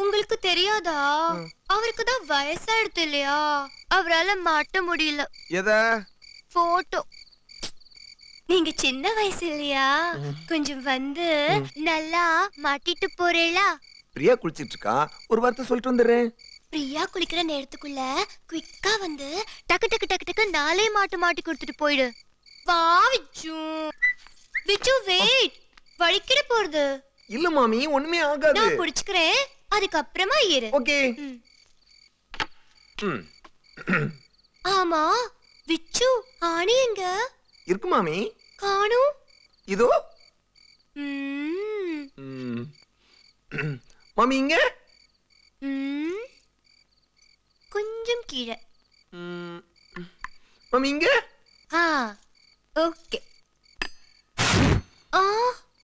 உங்களுக்கு தெரியாதா அவருக்கு தான் எடுத்து இல்லையா அவரால மாட்ட முடியல போட்டோ நீங்க சின்ன வயசு இல்லையா கொஞ்சம் வந்து நல்லா மாட்டிட்டு போறேளா பிரியா குளிச்சிட்டு இருக்கா ஒரு வார்த்தை சொல்லிட்டு வந்துடுறேன் பிரியா குளிக்கிற நேரத்துக்குள்ள குவிக்கா வந்து டக்கு டக்கு டக்கு டக்கு நாளே மாட்டு மாட்டி கொடுத்துட்டு போயிடு வா விச்சு விச்சு வெயிட் வழிக்கிட போறது இல்ல மாமி ஒண்ணுமே ஆகாது நான் புடிச்சுக்கிறேன் அதுக்கப்புறமா இரு ஓகே ஆமா விச்சு ஆணி எங்க இருக்கு மாமி காணும் இதோ மாமி இங்க கொஞ்சம் கீழே மாமி இங்க ஓகே